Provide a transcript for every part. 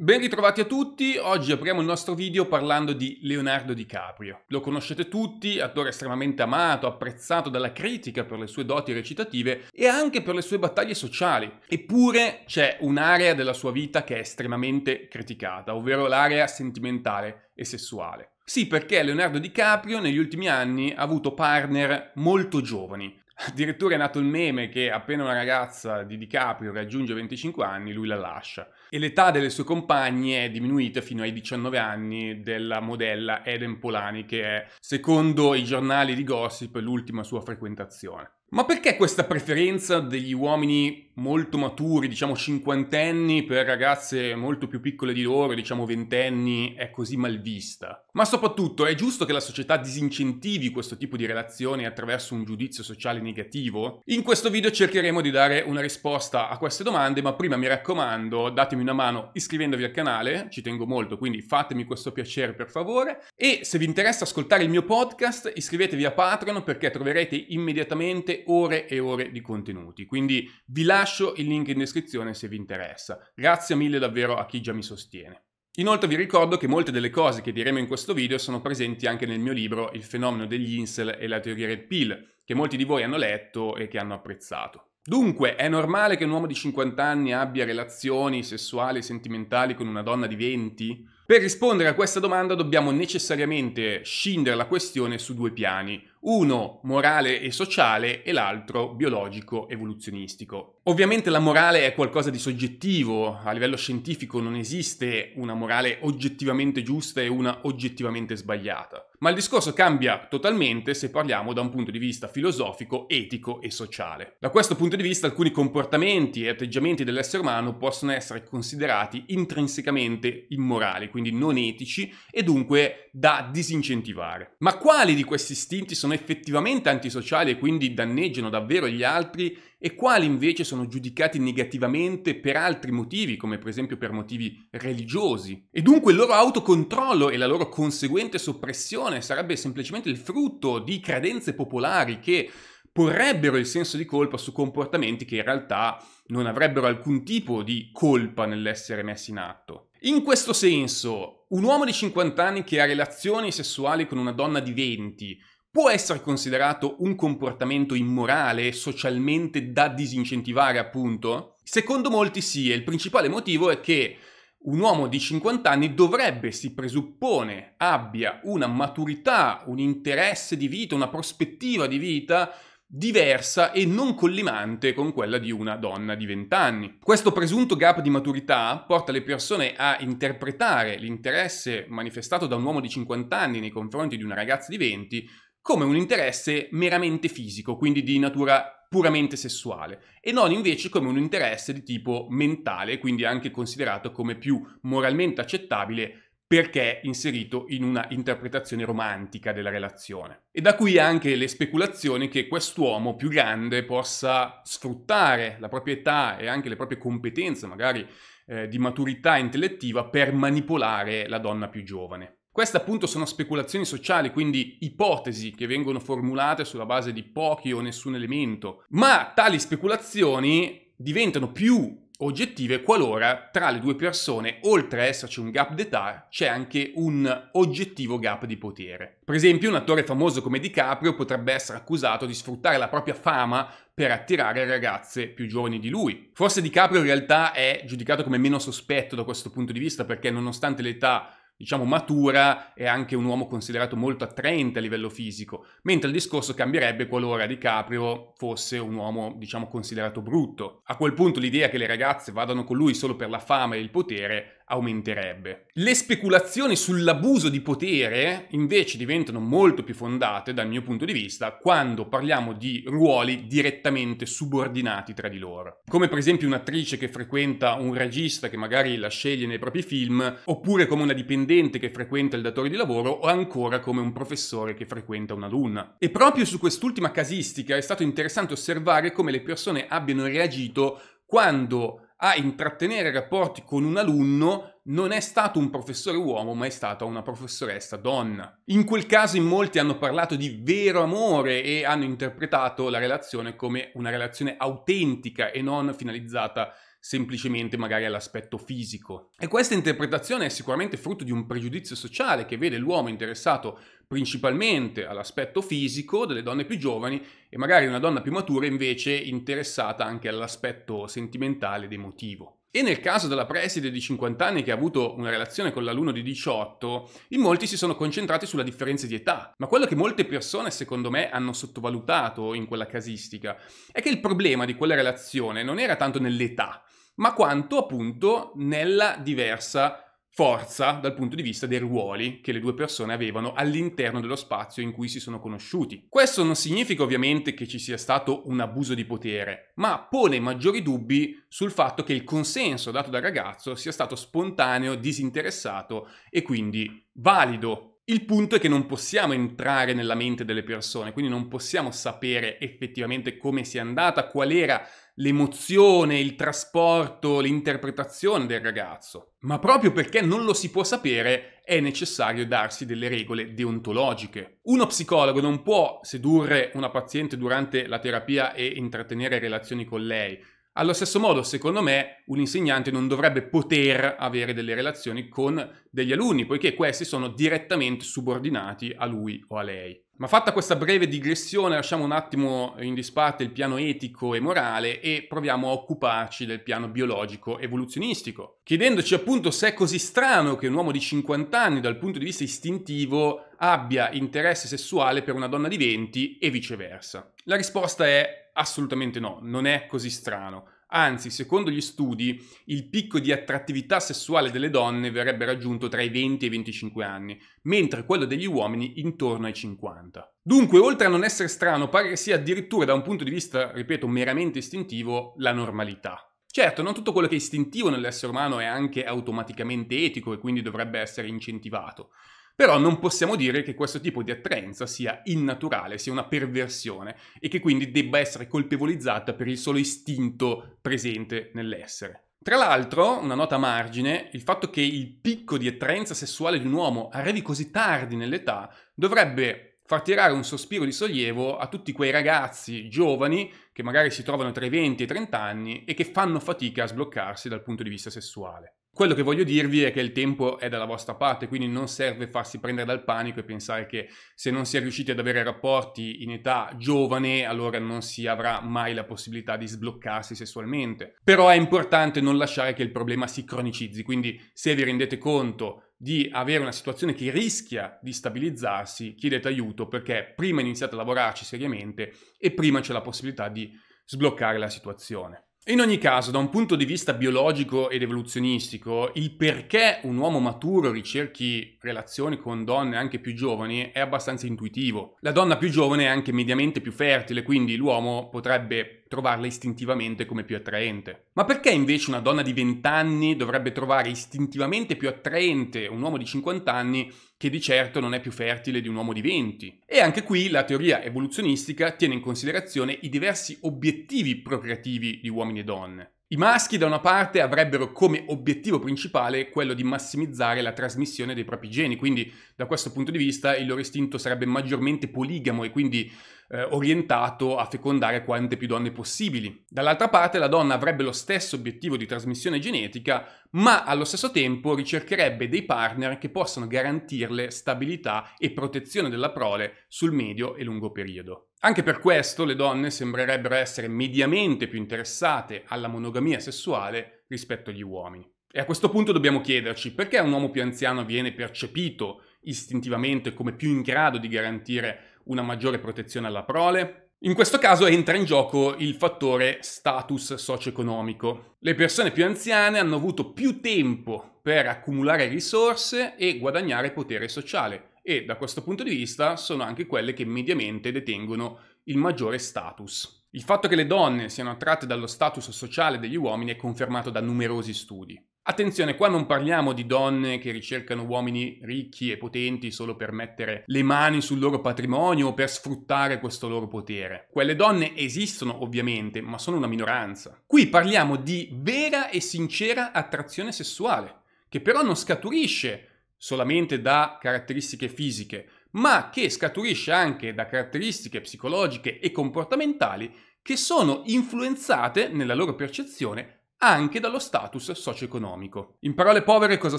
Ben ritrovati a tutti, oggi apriamo il nostro video parlando di Leonardo DiCaprio. Lo conoscete tutti, attore estremamente amato, apprezzato dalla critica per le sue doti recitative e anche per le sue battaglie sociali. Eppure c'è un'area della sua vita che è estremamente criticata, ovvero l'area sentimentale e sessuale. Sì, perché Leonardo DiCaprio negli ultimi anni ha avuto partner molto giovani, Addirittura è nato il meme che appena una ragazza di DiCaprio raggiunge 25 anni lui la lascia. E l'età delle sue compagne è diminuita fino ai 19 anni della modella Eden Polani che è, secondo i giornali di gossip, l'ultima sua frequentazione. Ma perché questa preferenza degli uomini molto maturi, diciamo cinquantenni, per ragazze molto più piccole di loro, diciamo ventenni, è così mal vista. Ma soprattutto è giusto che la società disincentivi questo tipo di relazioni attraverso un giudizio sociale negativo? In questo video cercheremo di dare una risposta a queste domande, ma prima mi raccomando datemi una mano iscrivendovi al canale, ci tengo molto, quindi fatemi questo piacere per favore, e se vi interessa ascoltare il mio podcast iscrivetevi a Patreon perché troverete immediatamente ore e ore di contenuti, quindi vi lascio lascio il link in descrizione se vi interessa. Grazie mille davvero a chi già mi sostiene. Inoltre vi ricordo che molte delle cose che diremo in questo video sono presenti anche nel mio libro Il fenomeno degli incel e la teoria del PIL, che molti di voi hanno letto e che hanno apprezzato. Dunque, è normale che un uomo di 50 anni abbia relazioni sessuali e sentimentali con una donna di 20? Per rispondere a questa domanda dobbiamo necessariamente scindere la questione su due piani, uno morale e sociale e l'altro biologico evoluzionistico. Ovviamente la morale è qualcosa di soggettivo, a livello scientifico non esiste una morale oggettivamente giusta e una oggettivamente sbagliata, ma il discorso cambia totalmente se parliamo da un punto di vista filosofico, etico e sociale. Da questo punto di vista alcuni comportamenti e atteggiamenti dell'essere umano possono essere considerati intrinsecamente immorali, quindi non etici e dunque da disincentivare. Ma quali di questi istinti sono sono effettivamente antisociali e quindi danneggiano davvero gli altri e quali invece sono giudicati negativamente per altri motivi, come per esempio per motivi religiosi. E dunque il loro autocontrollo e la loro conseguente soppressione sarebbe semplicemente il frutto di credenze popolari che porrebbero il senso di colpa su comportamenti che in realtà non avrebbero alcun tipo di colpa nell'essere messi in atto. In questo senso, un uomo di 50 anni che ha relazioni sessuali con una donna di 20 Può essere considerato un comportamento immorale socialmente da disincentivare, appunto? Secondo molti sì, e il principale motivo è che un uomo di 50 anni dovrebbe, si presuppone, abbia una maturità, un interesse di vita, una prospettiva di vita diversa e non collimante con quella di una donna di 20 anni. Questo presunto gap di maturità porta le persone a interpretare l'interesse manifestato da un uomo di 50 anni nei confronti di una ragazza di 20 come un interesse meramente fisico, quindi di natura puramente sessuale, e non invece come un interesse di tipo mentale, quindi anche considerato come più moralmente accettabile perché inserito in una interpretazione romantica della relazione. E da qui anche le speculazioni che quest'uomo più grande possa sfruttare la propria età e anche le proprie competenze, magari eh, di maturità intellettiva, per manipolare la donna più giovane. Queste appunto sono speculazioni sociali, quindi ipotesi che vengono formulate sulla base di pochi o nessun elemento, ma tali speculazioni diventano più oggettive qualora tra le due persone, oltre a esserci un gap d'età, c'è anche un oggettivo gap di potere. Per esempio, un attore famoso come DiCaprio potrebbe essere accusato di sfruttare la propria fama per attirare ragazze più giovani di lui. Forse DiCaprio in realtà è giudicato come meno sospetto da questo punto di vista perché nonostante l'età diciamo, matura e anche un uomo considerato molto attraente a livello fisico, mentre il discorso cambierebbe qualora DiCaprio fosse un uomo, diciamo, considerato brutto. A quel punto l'idea che le ragazze vadano con lui solo per la fama e il potere aumenterebbe. Le speculazioni sull'abuso di potere invece diventano molto più fondate dal mio punto di vista quando parliamo di ruoli direttamente subordinati tra di loro, come per esempio un'attrice che frequenta un regista che magari la sceglie nei propri film, oppure come una dipendente che frequenta il datore di lavoro o ancora come un professore che frequenta un'alunna. E proprio su quest'ultima casistica è stato interessante osservare come le persone abbiano reagito quando a intrattenere rapporti con un alunno non è stato un professore uomo, ma è stata una professoressa donna. In quel caso in molti hanno parlato di vero amore e hanno interpretato la relazione come una relazione autentica e non finalizzata semplicemente magari all'aspetto fisico. E questa interpretazione è sicuramente frutto di un pregiudizio sociale che vede l'uomo interessato principalmente all'aspetto fisico delle donne più giovani e magari una donna più matura invece interessata anche all'aspetto sentimentale ed emotivo. E nel caso della preside di 50 anni che ha avuto una relazione con l'alunno di 18, in molti si sono concentrati sulla differenza di età. Ma quello che molte persone, secondo me, hanno sottovalutato in quella casistica è che il problema di quella relazione non era tanto nell'età, ma quanto appunto nella diversa forza dal punto di vista dei ruoli che le due persone avevano all'interno dello spazio in cui si sono conosciuti. Questo non significa ovviamente che ci sia stato un abuso di potere, ma pone maggiori dubbi sul fatto che il consenso dato dal ragazzo sia stato spontaneo, disinteressato e quindi valido il punto è che non possiamo entrare nella mente delle persone, quindi non possiamo sapere effettivamente come sia andata, qual era l'emozione, il trasporto, l'interpretazione del ragazzo. Ma proprio perché non lo si può sapere è necessario darsi delle regole deontologiche. Uno psicologo non può sedurre una paziente durante la terapia e intrattenere relazioni con lei allo stesso modo, secondo me, un insegnante non dovrebbe poter avere delle relazioni con degli alunni, poiché questi sono direttamente subordinati a lui o a lei. Ma fatta questa breve digressione, lasciamo un attimo in disparte il piano etico e morale e proviamo a occuparci del piano biologico evoluzionistico, chiedendoci appunto se è così strano che un uomo di 50 anni dal punto di vista istintivo abbia interesse sessuale per una donna di 20 e viceversa. La risposta è assolutamente no, non è così strano. Anzi, secondo gli studi, il picco di attrattività sessuale delle donne verrebbe raggiunto tra i 20 e i 25 anni, mentre quello degli uomini intorno ai 50. Dunque, oltre a non essere strano, pare che sia addirittura da un punto di vista, ripeto, meramente istintivo, la normalità. Certo, non tutto quello che è istintivo nell'essere umano è anche automaticamente etico e quindi dovrebbe essere incentivato. Però non possiamo dire che questo tipo di attraenza sia innaturale, sia una perversione e che quindi debba essere colpevolizzata per il solo istinto presente nell'essere. Tra l'altro, una nota a margine, il fatto che il picco di attraenza sessuale di un uomo arrivi così tardi nell'età dovrebbe far tirare un sospiro di sollievo a tutti quei ragazzi giovani che magari si trovano tra i 20 e i 30 anni e che fanno fatica a sbloccarsi dal punto di vista sessuale. Quello che voglio dirvi è che il tempo è dalla vostra parte, quindi non serve farsi prendere dal panico e pensare che se non si è riusciti ad avere rapporti in età giovane, allora non si avrà mai la possibilità di sbloccarsi sessualmente. Però è importante non lasciare che il problema si cronicizzi, quindi se vi rendete conto di avere una situazione che rischia di stabilizzarsi, chiedete aiuto perché prima iniziate a lavorarci seriamente e prima c'è la possibilità di sbloccare la situazione. In ogni caso, da un punto di vista biologico ed evoluzionistico, il perché un uomo maturo ricerchi relazioni con donne anche più giovani è abbastanza intuitivo. La donna più giovane è anche mediamente più fertile, quindi l'uomo potrebbe trovarla istintivamente come più attraente. Ma perché invece una donna di 20 anni dovrebbe trovare istintivamente più attraente un uomo di 50 anni che di certo non è più fertile di un uomo di 20? E anche qui la teoria evoluzionistica tiene in considerazione i diversi obiettivi procreativi di uomini e donne. I maschi da una parte avrebbero come obiettivo principale quello di massimizzare la trasmissione dei propri geni, quindi da questo punto di vista il loro istinto sarebbe maggiormente poligamo e quindi eh, orientato a fecondare quante più donne possibili. Dall'altra parte la donna avrebbe lo stesso obiettivo di trasmissione genetica, ma allo stesso tempo ricercherebbe dei partner che possano garantirle stabilità e protezione della prole sul medio e lungo periodo. Anche per questo le donne sembrerebbero essere mediamente più interessate alla monogamia sessuale rispetto agli uomini. E a questo punto dobbiamo chiederci perché un uomo più anziano viene percepito istintivamente come più in grado di garantire una maggiore protezione alla prole, in questo caso entra in gioco il fattore status socio-economico. Le persone più anziane hanno avuto più tempo per accumulare risorse e guadagnare potere sociale e da questo punto di vista sono anche quelle che mediamente detengono il maggiore status. Il fatto che le donne siano attratte dallo status sociale degli uomini è confermato da numerosi studi. Attenzione, qua non parliamo di donne che ricercano uomini ricchi e potenti solo per mettere le mani sul loro patrimonio o per sfruttare questo loro potere. Quelle donne esistono ovviamente, ma sono una minoranza. Qui parliamo di vera e sincera attrazione sessuale, che però non scaturisce solamente da caratteristiche fisiche, ma che scaturisce anche da caratteristiche psicologiche e comportamentali che sono influenzate nella loro percezione anche dallo status socio-economico. In parole povere cosa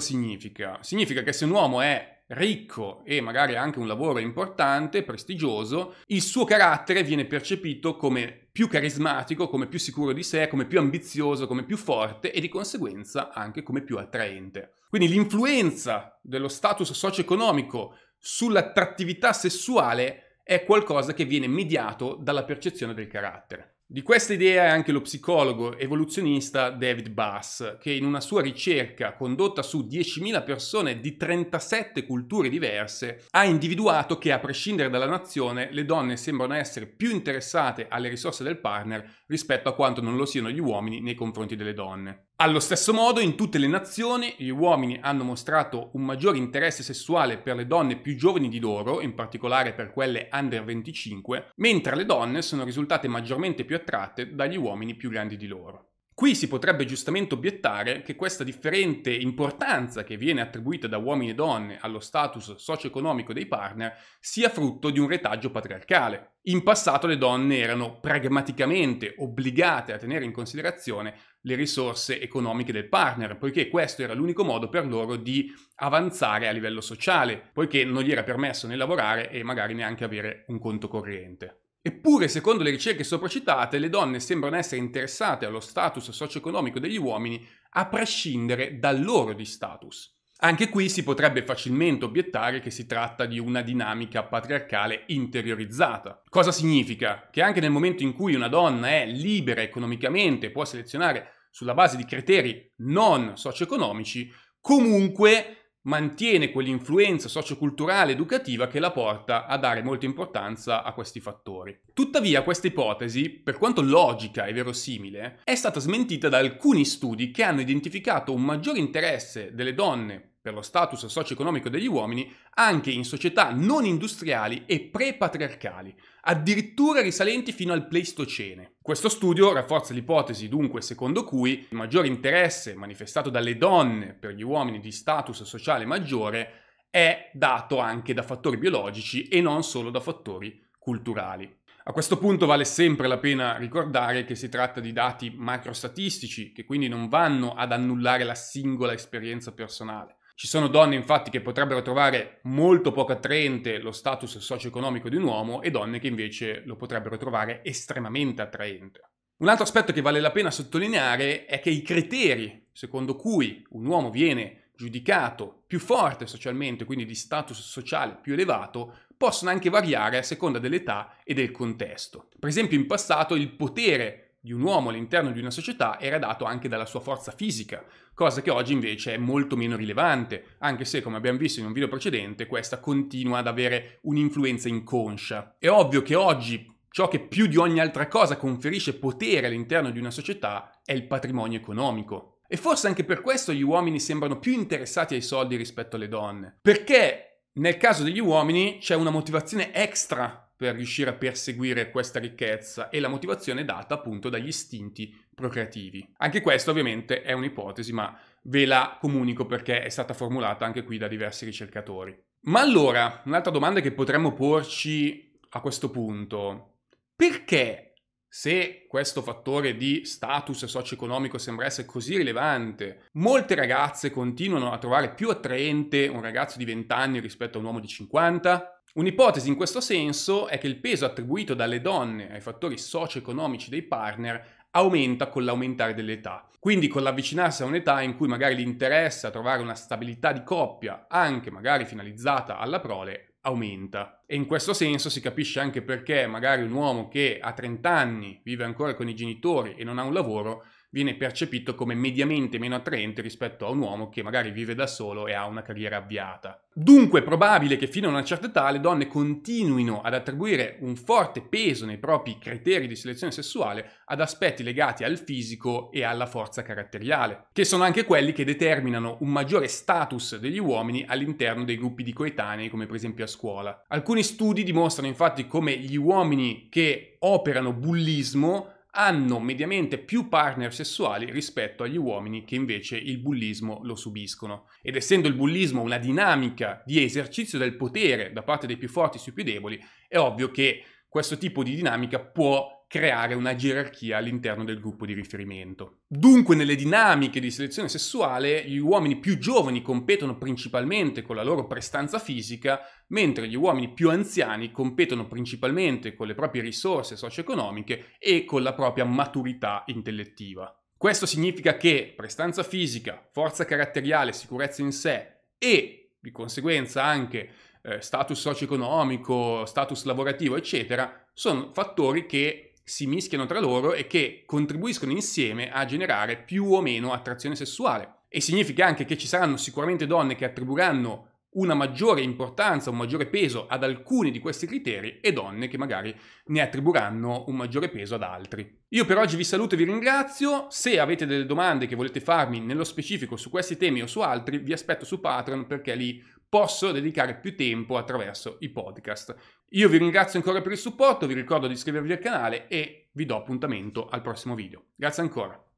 significa? Significa che se un uomo è ricco e magari ha anche un lavoro importante, prestigioso, il suo carattere viene percepito come più carismatico, come più sicuro di sé, come più ambizioso, come più forte e di conseguenza anche come più attraente. Quindi l'influenza dello status socio-economico sull'attrattività sessuale è qualcosa che viene mediato dalla percezione del carattere. Di questa idea è anche lo psicologo evoluzionista David Bass, che in una sua ricerca condotta su 10.000 persone di 37 culture diverse ha individuato che a prescindere dalla nazione le donne sembrano essere più interessate alle risorse del partner rispetto a quanto non lo siano gli uomini nei confronti delle donne. Allo stesso modo, in tutte le nazioni, gli uomini hanno mostrato un maggiore interesse sessuale per le donne più giovani di loro, in particolare per quelle under 25, mentre le donne sono risultate maggiormente più attratte dagli uomini più grandi di loro. Qui si potrebbe giustamente obiettare che questa differente importanza che viene attribuita da uomini e donne allo status socio-economico dei partner sia frutto di un retaggio patriarcale. In passato le donne erano pragmaticamente obbligate a tenere in considerazione le risorse economiche del partner, poiché questo era l'unico modo per loro di avanzare a livello sociale, poiché non gli era permesso né lavorare e magari neanche avere un conto corrente. Eppure, secondo le ricerche sopracitate, le donne sembrano essere interessate allo status socio-economico degli uomini a prescindere dal loro di status. Anche qui si potrebbe facilmente obiettare che si tratta di una dinamica patriarcale interiorizzata. Cosa significa? Che anche nel momento in cui una donna è libera economicamente e può selezionare sulla base di criteri non socio-economici, comunque mantiene quell'influenza socioculturale educativa che la porta a dare molta importanza a questi fattori. Tuttavia questa ipotesi, per quanto logica e verosimile, è stata smentita da alcuni studi che hanno identificato un maggior interesse delle donne per lo status socio-economico degli uomini anche in società non industriali e pre-patriarcali, addirittura risalenti fino al Pleistocene. Questo studio rafforza l'ipotesi dunque secondo cui il maggiore interesse manifestato dalle donne per gli uomini di status sociale maggiore è dato anche da fattori biologici e non solo da fattori culturali. A questo punto vale sempre la pena ricordare che si tratta di dati macrostatistici che quindi non vanno ad annullare la singola esperienza personale ci sono donne infatti che potrebbero trovare molto poco attraente lo status socio-economico di un uomo e donne che invece lo potrebbero trovare estremamente attraente. Un altro aspetto che vale la pena sottolineare è che i criteri secondo cui un uomo viene giudicato più forte socialmente, quindi di status sociale più elevato, possono anche variare a seconda dell'età e del contesto. Per esempio in passato il potere di un uomo all'interno di una società era dato anche dalla sua forza fisica, cosa che oggi invece è molto meno rilevante, anche se come abbiamo visto in un video precedente questa continua ad avere un'influenza inconscia. È ovvio che oggi ciò che più di ogni altra cosa conferisce potere all'interno di una società è il patrimonio economico. E forse anche per questo gli uomini sembrano più interessati ai soldi rispetto alle donne. Perché nel caso degli uomini c'è una motivazione extra per riuscire a perseguire questa ricchezza e la motivazione data appunto dagli istinti procreativi. Anche questa ovviamente è un'ipotesi, ma ve la comunico perché è stata formulata anche qui da diversi ricercatori. Ma allora, un'altra domanda che potremmo porci a questo punto, perché se questo fattore di status socio-economico sembra essere così rilevante, molte ragazze continuano a trovare più attraente un ragazzo di 20 anni rispetto a un uomo di 50? Un'ipotesi in questo senso è che il peso attribuito dalle donne ai fattori socio-economici dei partner aumenta con l'aumentare dell'età. Quindi con l'avvicinarsi a un'età in cui magari l'interesse a trovare una stabilità di coppia, anche magari finalizzata alla prole, aumenta. E in questo senso si capisce anche perché magari un uomo che a 30 anni vive ancora con i genitori e non ha un lavoro viene percepito come mediamente meno attraente rispetto a un uomo che magari vive da solo e ha una carriera avviata. Dunque è probabile che fino a una certa età le donne continuino ad attribuire un forte peso nei propri criteri di selezione sessuale ad aspetti legati al fisico e alla forza caratteriale, che sono anche quelli che determinano un maggiore status degli uomini all'interno dei gruppi di coetanei, come per esempio a scuola. Alcuni studi dimostrano infatti come gli uomini che operano bullismo hanno mediamente più partner sessuali rispetto agli uomini che invece il bullismo lo subiscono. Ed essendo il bullismo una dinamica di esercizio del potere da parte dei più forti sui più deboli, è ovvio che questo tipo di dinamica può creare una gerarchia all'interno del gruppo di riferimento. Dunque nelle dinamiche di selezione sessuale gli uomini più giovani competono principalmente con la loro prestanza fisica, mentre gli uomini più anziani competono principalmente con le proprie risorse socio-economiche e con la propria maturità intellettiva. Questo significa che prestanza fisica, forza caratteriale, sicurezza in sé e di conseguenza anche eh, status socio-economico, status lavorativo, eccetera, sono fattori che si mischiano tra loro e che contribuiscono insieme a generare più o meno attrazione sessuale. E significa anche che ci saranno sicuramente donne che attribuiranno una maggiore importanza, un maggiore peso ad alcuni di questi criteri e donne che magari ne attribuiranno un maggiore peso ad altri. Io per oggi vi saluto e vi ringrazio, se avete delle domande che volete farmi nello specifico su questi temi o su altri vi aspetto su Patreon perché lì posso dedicare più tempo attraverso i podcast. Io vi ringrazio ancora per il supporto, vi ricordo di iscrivervi al canale e vi do appuntamento al prossimo video. Grazie ancora.